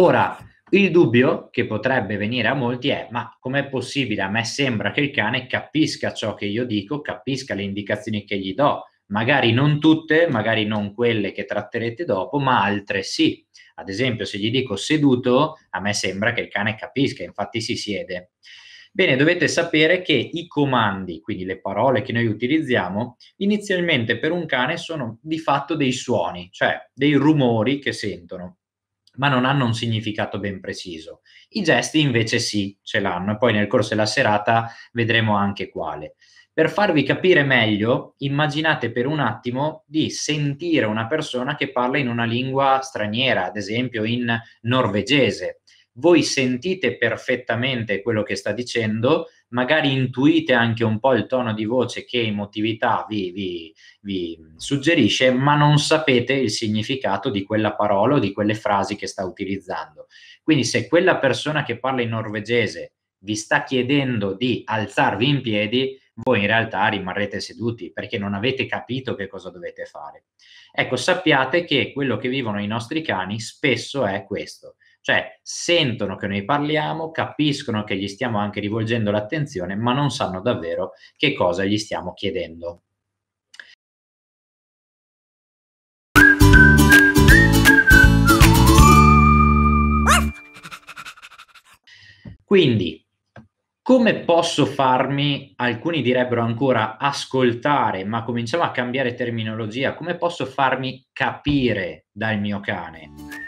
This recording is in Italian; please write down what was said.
Ora, il dubbio che potrebbe venire a molti è: ma com'è possibile? A me sembra che il cane capisca ciò che io dico, capisca le indicazioni che gli do. Magari non tutte, magari non quelle che tratterete dopo, ma altre sì. Ad esempio, se gli dico seduto, a me sembra che il cane capisca, infatti si siede. Bene, dovete sapere che i comandi, quindi le parole che noi utilizziamo, inizialmente per un cane sono di fatto dei suoni, cioè dei rumori che sentono ma non hanno un significato ben preciso. I gesti invece sì, ce l'hanno e poi nel corso della serata vedremo anche quale. Per farvi capire meglio, immaginate per un attimo di sentire una persona che parla in una lingua straniera, ad esempio in norvegese. Voi sentite perfettamente quello che sta dicendo, magari intuite anche un po' il tono di voce che emotività vi, vi, vi suggerisce, ma non sapete il significato di quella parola o di quelle frasi che sta utilizzando. Quindi se quella persona che parla in norvegese vi sta chiedendo di alzarvi in piedi, voi in realtà rimarrete seduti perché non avete capito che cosa dovete fare. Ecco, sappiate che quello che vivono i nostri cani spesso è questo. Cioè, sentono che noi parliamo, capiscono che gli stiamo anche rivolgendo l'attenzione, ma non sanno davvero che cosa gli stiamo chiedendo. Quindi, come posso farmi, alcuni direbbero ancora ascoltare, ma cominciamo a cambiare terminologia, come posso farmi capire dal mio cane?